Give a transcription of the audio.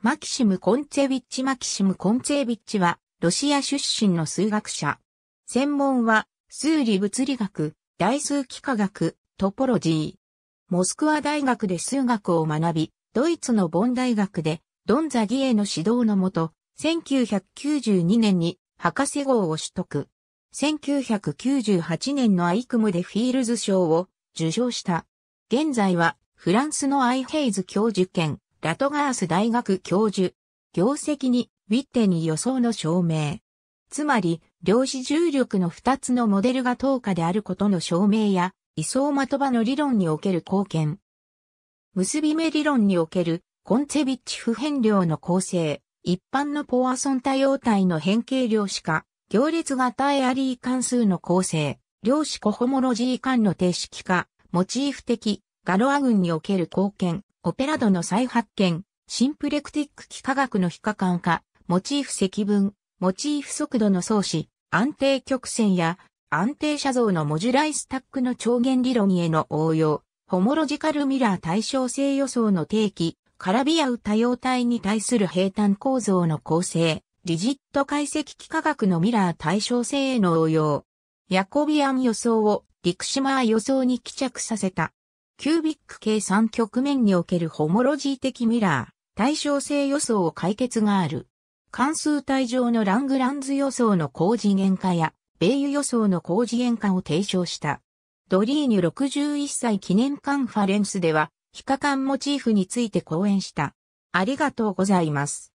マキシム・コンツェビッチ・マキシム・コンツェビッチは、ロシア出身の数学者。専門は、数理物理学、代数幾何学、トポロジー。モスクワ大学で数学を学び、ドイツのボン大学で、ドンザギエの指導のもと、1992年に博士号を取得。1998年のアイクムでフィールズ賞を受賞した。現在はフランスのアイヘイズ教授兼ラトガース大学教授。業績にウィッテに予想の証明。つまり、量子重力の2つのモデルが等価であることの証明や、位相的場の理論における貢献。結び目理論におけるコンツェビッチ普遍量の構成、一般のポアソン多様体の変形量子化、行列型エアリー関数の構成、量子コホモロジー間の定式化、モチーフ的、ガロア群における貢献、オペラ度の再発見、シンプレクティック幾何学の非可感化、モチーフ積分、モチーフ速度の創始、安定曲線や安定写像のモジュライスタックの超弦理論への応用、ホモロジカルミラー対称性予想の定期、ラビ合う多様体に対する平坦構造の構成、リジット解析幾何学のミラー対称性への応用、ヤコビアン予想をディクシマー予想に帰着させた。キュービック計算局面におけるホモロジー的ミラー、対称性予想を解決がある。関数体上のラングランズ予想の高次元化や、米油予想の高次元化を提唱した。ドリーニュ61歳記念カンファレンスでは、非可感モチーフについて講演した。ありがとうございます。